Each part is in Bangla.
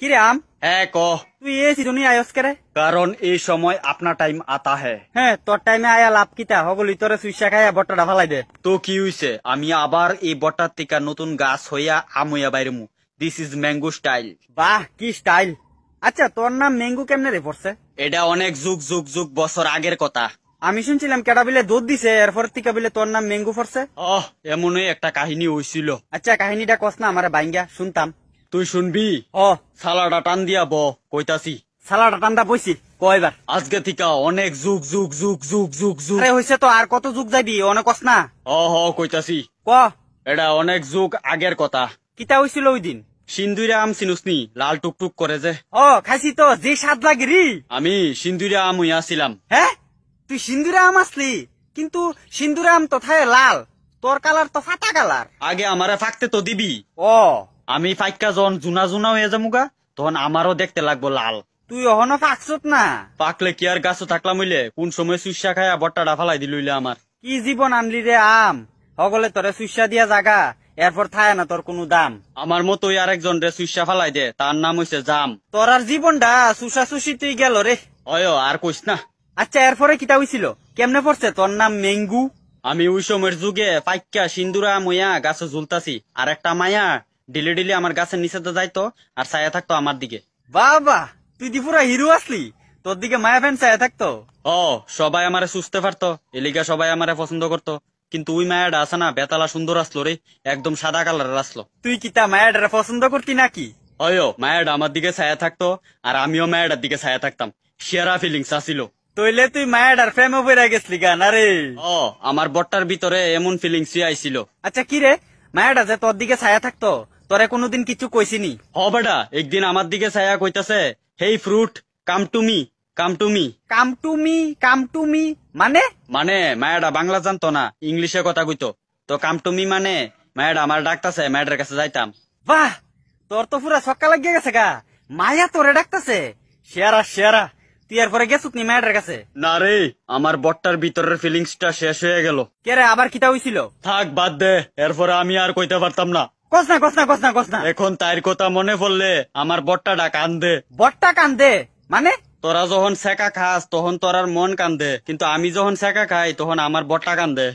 কিরাম আম হ্যাঁ ক তুই এই সিজনই আয়স করে কারণ এই সময় আপনার টাইম আতা হে হ্যাঁ তোর টাইমে আয়া লাভ কিতা হবলি তোরে সুইসা খাইয়া বটটা ভালাই দে তো কি হইছে আমি আবার এই বট্টার টিকা নতুন গাছ হইয়া আম বাইরমু দিস ইজ ম্যাঙ্গো স্টাইল বাহ কি স্টাইল আচ্ছা তোর নাম ম্যাঙ্গো কেমনে রে পড়ছে এটা অনেক যুগ যুগ যুগ বছর আগের কথা আমি শুনছিলাম কেটা বিলে দুধ দিছে এরপর টিকা বিলে তোর নাম ম্যাঙ্গো পড়ছে ও এমনই একটা কাহিনী হইছিল আচ্ছা কাহিনীটা কস না আমার বাইঙ্গা শুনতাম তুই শুনবি ও সালাডা টান দিয়া ব কইতাছি সালাডা টান দা বইছি কয়বার আজকে থিকা অনেক যুগ যুগ যুগ যুগ যুগ যুগ আরে হইছে তো আর কত যুগ যাইবি অনেক কস না অ হ কইতাছি ক এটা অনেক যুগ আগের কথা কিতা হইছিল ওই দিন সিন্দুরে আম চিনুসনি লাল টুকটুক করে যে ও খাইছি তো যে স্বাদ লাগে রি আমি সিন্দুরে আম হইয়াছিলাম হ্যাঁ তুই সিন্দুরে আম আসলি কিন্তু সিন্দুরে আম তো থায় লাল তোর কালার তো ফাটা কালার আগে আমারে ফাঁকতে তো দিবি ও আমি ফাইকা যখন জুনা জুনা হয়ে গা তখন আমারও দেখতে লাগবো লাল তুই অহনো পাকছত না পাকলে কি আর গাছ থাকলাম হইলে কোন সময় সুস্যা খাই বট্টাটা ফালাই দিল আমার কি জীবন আনলি রে আম সকলে তোরে সুস্যা দিয়া জাগা এরপর থায় না তোর কোনো দাম আমার মতোই আরেকজন রে সুস্যা ফালাই দে তার নাম হইছে জাম তোর আর জীবনটা সুসা সুসি তুই গেল রে অয় আর কইস না আচ্ছা এরপরে কিতা হইছিল কেমনে পড়ছে তোর নাম মেঙ্গু আমি ওই সময়ের যুগে পাইকা সিন্দুরা ময়া গাছে ঝুলতাছি আর একটা মায়া ডিলে ডিলে আমার গাছের নিচে তো যাইতো আর ছায়া থাকতো আমার দিকে বাবা তুই দিপুরা হিরো আসলি তোর দিকে মায়া ফ্যান ছায়া থাকতো ও সবাই আমারে সুস্থে পারতো এলিকা সবাই আমারে পছন্দ করতো কিন্তু ওই মায়াটা আছে না বেতালা সুন্দর আসলো রে একদম সাদা কালারের আসলো তুই কি তা মায়াটা পছন্দ করতি নাকি অয়ো মায়াটা আমার দিকে ছায়া থাকতো আর আমিও মায়াটার দিকে ছায়া থাকতাম সেরা ফিলিংস আসিল তইলে তুই মায়াটার প্রেমে বেড়া গেছলি গান আরে ও আমার বটটার ভিতরে এমন ফিলিংস আইছিল আচ্ছা কি রে মায়াটা যে তোর দিকে ছায়া থাকতো তোরে কোনোদিন কিছু কইছিনি হ বেটা একদিন আমার দিকে ছায়া কইতাছে hey fruit come to me come to me come to me come to me মানে মানে মায়াডা বাংলা জানতো না ইংলিশে কথা কইতো তো কাম টু মি মানে মায়াডা আমার ডাকতাছে মায়াডার কাছে যাইতাম বাহ তোর তো পুরা ছক্কা লাগিয়ে গেছে গা মায়া তোরে ডাকতাছে শেয়ারা শেয়ারা তুই এরপরে নি মায়াডার কাছে না রে আমার বটটার ভিতরের ফিলিংসটা শেষ হয়ে গেল কে রে আবার কিতা হইছিল থাক বাদ দে এরপরে আমি আর কইতে পারতাম না কসনা কসনা কসনা কসনা এখন তার কথা মনে পড়লে আমার বট্টাটা কান্দে বট্টা কান্দে মানে তোরা যখন সেকা খাস তখন তোরার মন কান্দে কিন্তু আমি যখন সেকা খাই তখন আমার বট্টা কান্দে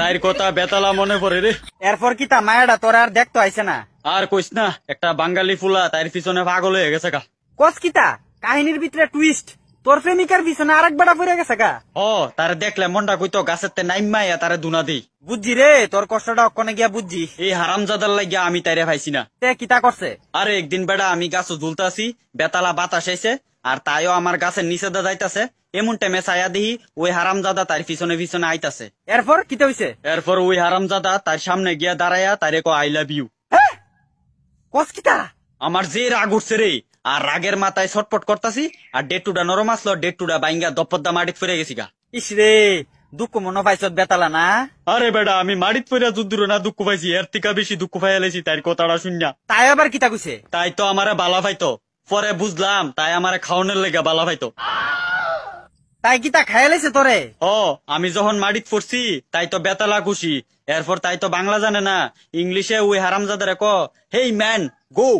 তার কথা বেতালা মনে পড়ে রে এরপর কি তা মায়াটা তোরা আর দেখতে আইছে না আর কইস না একটা বাঙালি ফুলা তার পিছনে পাগল হয়ে গেছে কা কস কিতা কাহিনীর ভিতরে টুইস্ট তোর প্রেমিকার বিছানা আরেক বেটা পড়ে গেছে গা ও তার দেখলে মনটা তো গাছের তে নাইমাইয়া তারে দুনা দি বুঝি রে তোর কষ্টটা অকনে গিয়া বুঝি এই হারাম জাদার লাগিয়া আমি তাইরে পাইছি না তে কিতা করছে আরে একদিন বেটা আমি গাছও ঝুলতাছি বেতালা বাতাস আইছে আর তাইও আমার গাছের নিচে দা যাইতাছে এমন টাইমে ছায়া দিহি ওই হারামজাদা তার পিছনে পিছনে আইতাছে এরপর কিতা হইছে এরপর ওই হারামজাদা তার সামনে গিয়া দাঁড়ায়া তারে কো আই লাভ ইউ কস কিতা আমার যে রাগ উঠছে রে আর রাগের মাথায় ছটপট করতাছি আর ডেট টুডা নরম আসলো ডেট টুডা বাইঙ্গা দপ্পদা মাটি ফিরে গেছি গা ইস রে দুঃখ মনে পাইছ বেতালা না আরে বেডা আমি মাটিত ফিরা যুদ্ধ না দুঃখ পাইছি এর থেকে বেশি দুঃখ পাইয়ালেছি তাই কথাটা শুননা তাই আবার কিতা কইছে তাই তো আমার বালা ভাইতো পরে বুঝলাম তাই আমার খাওয়ানোর লেগে বালা ভাইতো তাই কি তা খাইলেছে তোরে ও আমি যখন মাটিত পড়ছি তাই তো বেতালা খুশি এরপর তাই তো বাংলা জানে না ইংলিশে ওই হারামজাদারে ক হেই ম্যান গো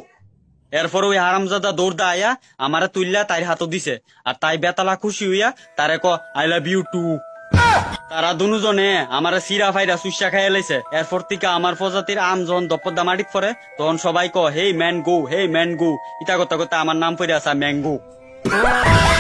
এরপর ওই হারামজাদা দৌড়দা আয়া আমার তুললা তাই হাত দিছে আর তাই বেতালা খুশি হইয়া তারে ক আই লাভ ইউ টু তারা দুজনে আমার সিরা ফাইরা সুস্যা খাইয়া লাইছে এরপর থেকে আমার প্রজাতির আম যখন দপ্পদা মাটি পরে তখন সবাই ক হে ম্যান গো হেই ম্যান ইতা কথা কথা আমার নাম পড়ে আছে ম্যাঙ্গো